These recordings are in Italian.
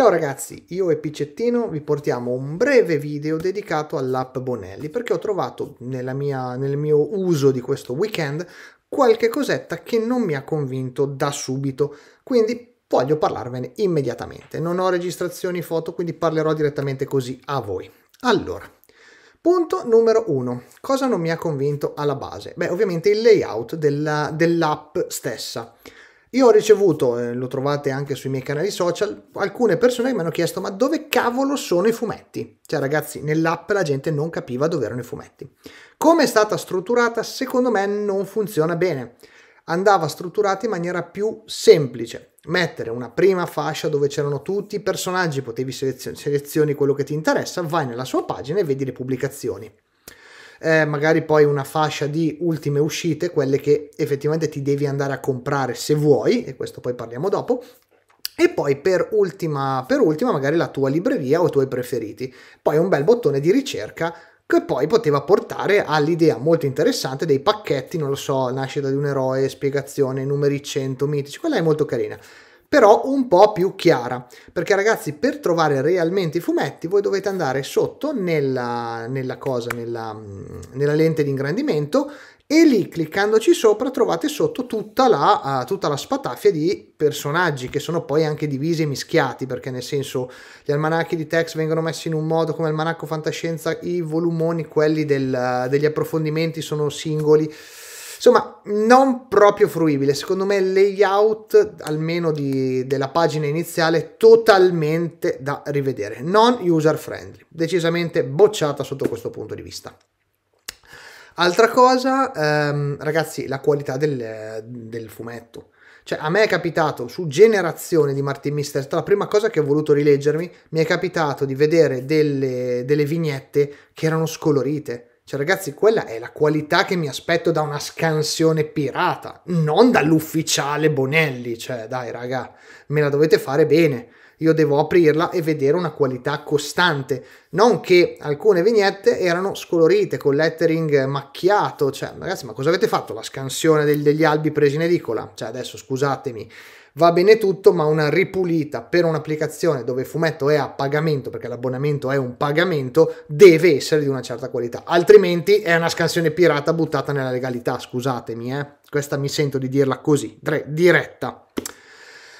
Ciao ragazzi, io e Piccettino vi portiamo un breve video dedicato all'app Bonelli perché ho trovato mia, nel mio uso di questo weekend qualche cosetta che non mi ha convinto da subito, quindi voglio parlarvene immediatamente. Non ho registrazioni foto, quindi parlerò direttamente così a voi. Allora, punto numero uno, cosa non mi ha convinto alla base? Beh, ovviamente il layout dell'app stessa. Io ho ricevuto, eh, lo trovate anche sui miei canali social, alcune persone che mi hanno chiesto ma dove cavolo sono i fumetti? Cioè ragazzi, nell'app la gente non capiva dove erano i fumetti. Come è stata strutturata, secondo me non funziona bene. Andava strutturata in maniera più semplice. Mettere una prima fascia dove c'erano tutti i personaggi, potevi selezionare quello che ti interessa, vai nella sua pagina e vedi le pubblicazioni eh, magari poi una fascia di ultime uscite, quelle che effettivamente ti devi andare a comprare se vuoi, e questo poi parliamo dopo, e poi per ultima, per ultima magari la tua libreria o i tuoi preferiti. Poi un bel bottone di ricerca che poi poteva portare all'idea molto interessante dei pacchetti, non lo so, nascita di un eroe, spiegazione, numeri 100, mitici, quella è molto carina però un po' più chiara, perché ragazzi per trovare realmente i fumetti voi dovete andare sotto nella, nella cosa, nella, mm, nella lente di ingrandimento e lì cliccandoci sopra trovate sotto tutta la, uh, tutta la, spataffia di personaggi che sono poi anche divisi e mischiati perché nel senso gli almanacchi di Tex vengono messi in un modo come almanacco fantascienza i volumoni quelli del, uh, degli approfondimenti sono singoli Insomma, non proprio fruibile. Secondo me il layout, almeno di, della pagina iniziale, totalmente da rivedere. Non user friendly. Decisamente bocciata sotto questo punto di vista. Altra cosa, ehm, ragazzi, la qualità del, del fumetto. Cioè, a me è capitato su Generazione di Martin Mister, la prima cosa che ho voluto rileggermi, mi è capitato di vedere delle, delle vignette che erano scolorite cioè, ragazzi, quella è la qualità che mi aspetto da una scansione pirata, non dall'ufficiale Bonelli. Cioè, dai, raga, me la dovete fare bene. Io devo aprirla e vedere una qualità costante. Non che alcune vignette erano scolorite, con lettering macchiato. Cioè, ragazzi, ma cosa avete fatto? La scansione degli albi presi in edicola? Cioè, adesso scusatemi va bene tutto, ma una ripulita per un'applicazione dove il fumetto è a pagamento, perché l'abbonamento è un pagamento, deve essere di una certa qualità, altrimenti è una scansione pirata buttata nella legalità, scusatemi, eh. questa mi sento di dirla così, tre, diretta.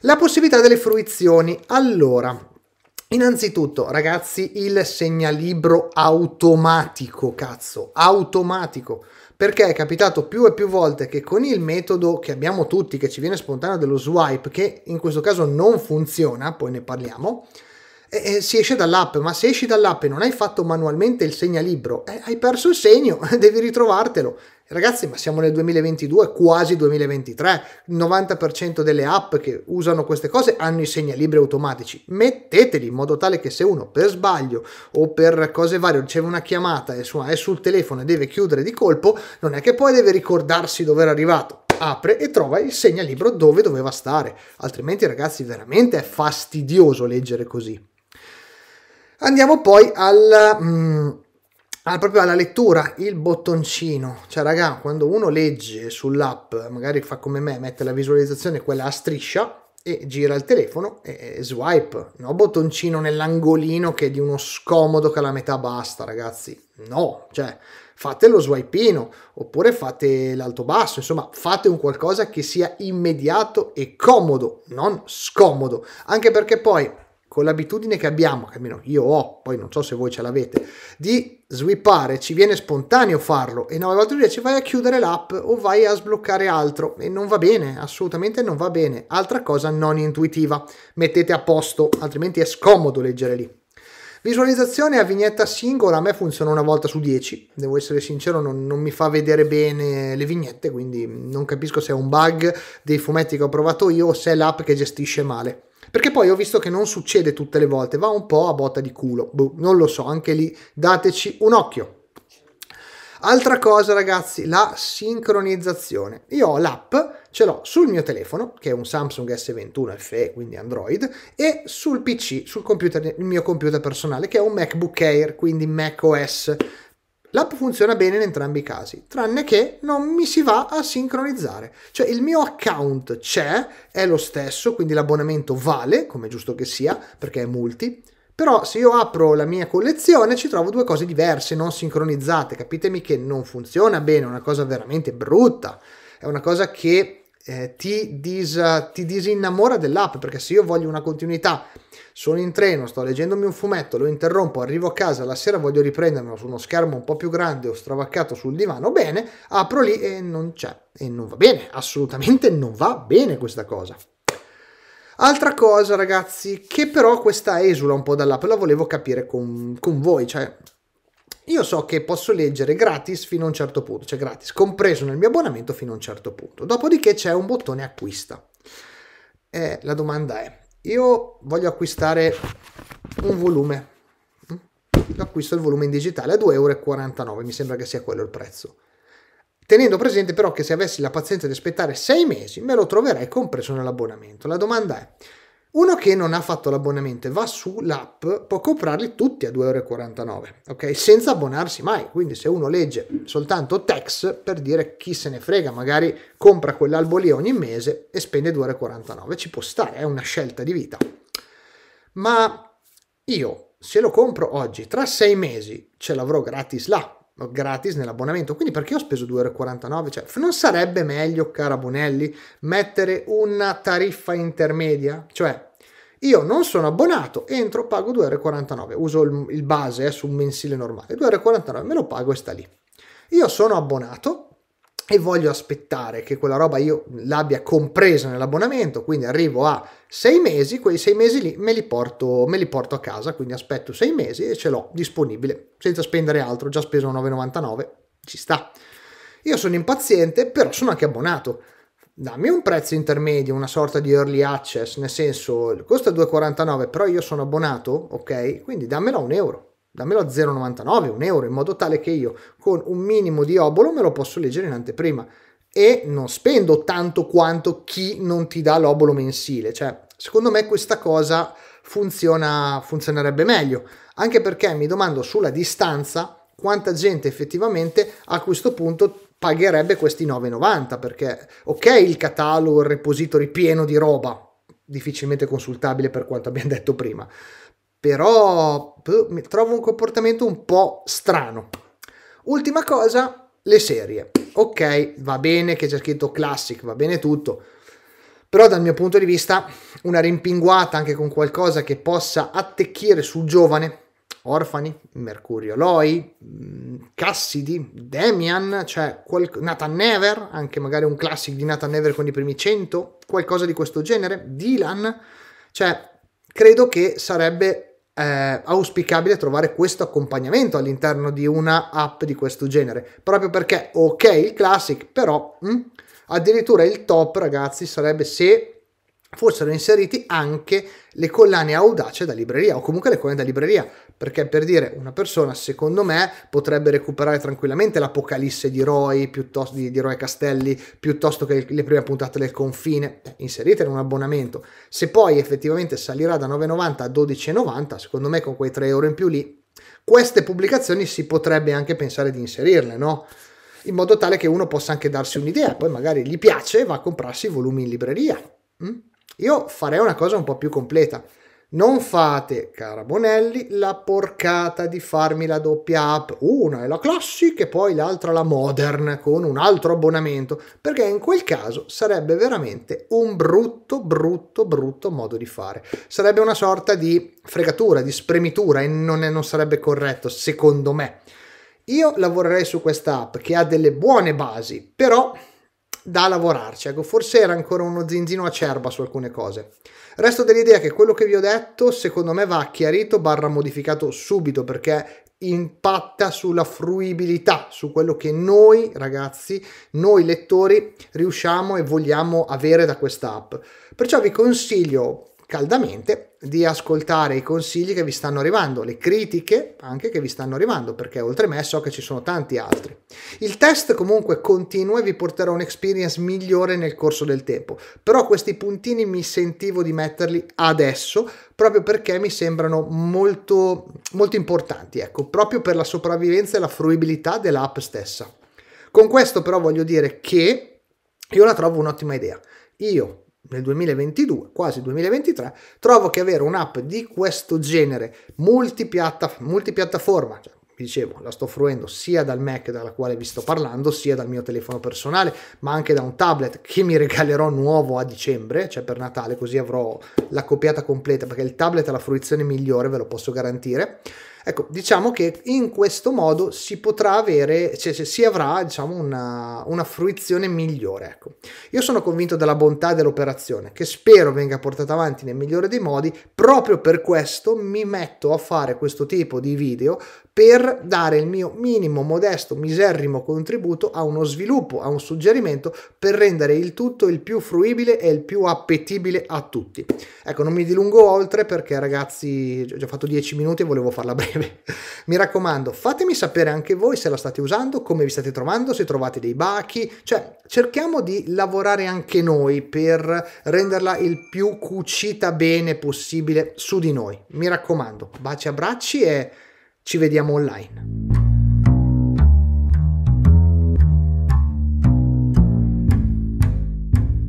La possibilità delle fruizioni. Allora, Innanzitutto, ragazzi, il segnalibro automatico, cazzo, automatico perché è capitato più e più volte che con il metodo che abbiamo tutti, che ci viene spontaneo dello swipe, che in questo caso non funziona, poi ne parliamo, eh, si esce dall'app, ma se esci dall'app e non hai fatto manualmente il segnalibro, eh, hai perso il segno, devi ritrovartelo. Ragazzi, ma siamo nel 2022, quasi 2023, il 90% delle app che usano queste cose hanno i segnalibri automatici. Metteteli in modo tale che se uno per sbaglio o per cose varie riceve una chiamata e è sul telefono e deve chiudere di colpo, non è che poi deve ricordarsi dove era arrivato apre e trova il segnalibro dove doveva stare, altrimenti ragazzi veramente è fastidioso leggere così. Andiamo poi al, mm, al, proprio alla lettura, il bottoncino. Cioè, raga, quando uno legge sull'app, magari fa come me, mette la visualizzazione quella a striscia e gira il telefono e, e swipe, no bottoncino nell'angolino che è di uno scomodo che alla metà basta, ragazzi. No, cioè, fate lo swipeino oppure fate l'alto basso, insomma fate un qualcosa che sia immediato e comodo, non scomodo, anche perché poi con l'abitudine che abbiamo, che almeno io ho, poi non so se voi ce l'avete, di swippare, ci viene spontaneo farlo e 9 volte su vai a chiudere l'app o vai a sbloccare altro e non va bene, assolutamente non va bene. Altra cosa non intuitiva, mettete a posto, altrimenti è scomodo leggere lì. Visualizzazione a vignetta singola a me funziona una volta su 10, devo essere sincero non, non, mi fa vedere bene le vignette, quindi non capisco se è un bug dei fumetti che ho provato io o se è l'app che gestisce male. Perché poi ho visto che non succede tutte le volte, va un po' a botta di culo. Boh, non lo so, anche lì dateci un occhio. Altra cosa ragazzi, la sincronizzazione. Io ho l'app, ce l'ho sul mio telefono, che è un Samsung S21 FE, quindi Android, e sul PC, sul computer, il mio computer personale, che è un MacBook Air, quindi macOS. OS L'app funziona bene in entrambi i casi, tranne che non mi si va a sincronizzare. Cioè il mio account c'è, è lo stesso, quindi l'abbonamento vale, come giusto che sia, perché è multi, però se io apro la mia collezione ci trovo due cose diverse, non sincronizzate. Capitemi che non funziona bene, è una cosa veramente brutta. È una cosa che eh, ti, dis, ti, disinnamora dell'app perché se io voglio una continuità, sono in treno, sto leggendomi un fumetto, lo interrompo, arrivo a casa, la sera voglio riprendermelo su uno schermo un po' più grande o stravaccato sul divano, bene, apro lì e non c'è e non va bene, assolutamente non va bene questa cosa. Altra cosa ragazzi che però questa esula un po' dall'app, la volevo capire con, con voi, cioè io so che posso leggere gratis fino a un certo punto, cioè gratis, compreso nel mio abbonamento fino a un certo punto. Dopodiché c'è un bottone acquista. Eh, la domanda è, io voglio acquistare un volume, mm? acquisto il volume in digitale a 2,49 euro, mi sembra che sia quello il prezzo. Tenendo presente però che se avessi la pazienza di aspettare 6 mesi me lo troverei compreso nell'abbonamento. La domanda è, uno che non ha fatto l'abbonamento va sull'app, può comprarli tutti a 2,49€, ok? Senza abbonarsi mai. Quindi se uno legge soltanto tax, per dire chi se ne frega, magari compra quell'albo lì ogni mese e spende 2,49€, ci può stare, è una scelta di vita. Ma io, se lo compro oggi, tra sei mesi ce l'avrò gratis là, gratis nell'abbonamento. Quindi perché ho speso 2,49 euro? Cioè, non sarebbe meglio, cara Bonelli, mettere una tariffa intermedia? Cioè, io non sono abbonato, entro, pago 2,49 euro, uso il, il base eh, su un mensile normale, 2,49 euro me lo pago e sta lì. Io sono abbonato, e voglio aspettare che quella roba io l'abbia compresa nell'abbonamento, quindi arrivo a sei mesi, quei sei mesi lì me li, porto, me li porto a casa, quindi aspetto sei mesi e ce l'ho disponibile, senza spendere altro, già speso 9,99, ci sta. Io sono impaziente, però sono anche abbonato. Dammi un prezzo intermedio, una sorta di early access, nel senso costa 2,49, però io sono abbonato, ok? Quindi dammelo a un euro dammelo a 0,99, un euro, in modo tale che io con un minimo di obolo me lo posso leggere in anteprima e non spendo tanto quanto chi non ti dà l'obolo mensile. Cioè, secondo me questa cosa funziona, funzionerebbe meglio, anche perché mi domando sulla distanza quanta gente effettivamente a questo punto pagherebbe questi 9,90 perché ok il catalogo, il repository pieno di roba, difficilmente consultabile per quanto abbiamo detto prima, però trovo un comportamento un po' strano. Ultima cosa, le serie. Ok, va bene che c'è scritto classic, va bene tutto, però dal mio punto di vista una rimpinguata anche con qualcosa che possa attecchire sul giovane, Orfani, Mercurio Loi, mm, Cassidy, Damian, cioè qual- Nathan Never, anche magari un classic di Nathan Never con i primi 100, qualcosa di questo genere, Dylan, cioè credo che sarebbe eh, auspicabile trovare questo accompagnamento all'interno di una app di questo genere, proprio perché ok il classic, però mh, mm, addirittura il top ragazzi sarebbe se fossero inseriti anche le collane audace da libreria o comunque le collane da libreria perché per dire una persona secondo me potrebbe recuperare tranquillamente l'apocalisse di Roy piuttosto di, di Roy Castelli piuttosto che le prime puntate del confine inserite in un abbonamento se poi effettivamente salirà da 9,90 a 12,90 secondo me con quei 3 euro in più lì queste pubblicazioni si potrebbe anche pensare di inserirle no? in modo tale che uno possa anche darsi un'idea poi magari gli piace e va a comprarsi i volumi in libreria mm? Io farei una cosa un po' più completa. Non fate, cara Bonelli, la porcata di farmi la doppia app. Una è la classic e poi l'altra la modern con un altro abbonamento, perché in quel caso sarebbe veramente un brutto, brutto, brutto modo di fare. Sarebbe una sorta di fregatura, di spremitura e non, è, non sarebbe corretto, secondo me. Io lavorerei su questa app che ha delle buone basi, però da lavorarci. Ecco, forse era ancora uno zinzino acerba su alcune cose. Resto dell'idea che quello che vi ho detto, secondo me, va chiarito barra modificato subito perché impatta sulla fruibilità, su quello che noi ragazzi, noi lettori, riusciamo e vogliamo avere da questa app. Perciò vi consiglio caldamente di ascoltare i consigli che vi stanno arrivando, le critiche anche che vi stanno arrivando, perché oltre me so che ci sono tanti altri. Il test comunque continua e vi porterà un'experience migliore nel corso del tempo, però questi puntini mi sentivo di metterli adesso proprio perché mi sembrano molto, molto importanti, ecco, proprio per la sopravvivenza e la fruibilità dell'app stessa. Con questo però voglio dire che io la trovo un'ottima idea. Io nel 2022, quasi 2023, trovo che avere un'app di questo genere multipiatta, multipiattaforma, cioè, vi dicevo, la sto fruendo sia dal Mac dalla quale vi sto parlando, sia dal mio telefono personale, ma anche da un tablet che mi regalerò nuovo a dicembre, cioè per Natale, così avrò la copiata completa, perché il tablet ha la fruizione migliore, ve lo posso garantire. Ecco, diciamo che in questo modo si potrà avere, cioè, si avrà diciamo, una, una fruizione migliore. Ecco. Io sono convinto della bontà dell'operazione, che spero venga portata avanti nel migliore dei modi, proprio per questo mi metto a fare questo tipo di video per dare il mio minimo, modesto, miserrimo contributo a uno sviluppo, a un suggerimento per rendere il tutto il più fruibile e il più appetibile a tutti. Ecco, non mi dilungo oltre perché ragazzi, ho già fatto 10 minuti e volevo farla breve insieme. Mi raccomando, fatemi sapere anche voi se la state usando, come vi state trovando, se trovate dei bachi, cioè cerchiamo di lavorare anche noi per renderla il più cucita bene possibile su di noi. Mi raccomando, baci abbracci e ci vediamo online.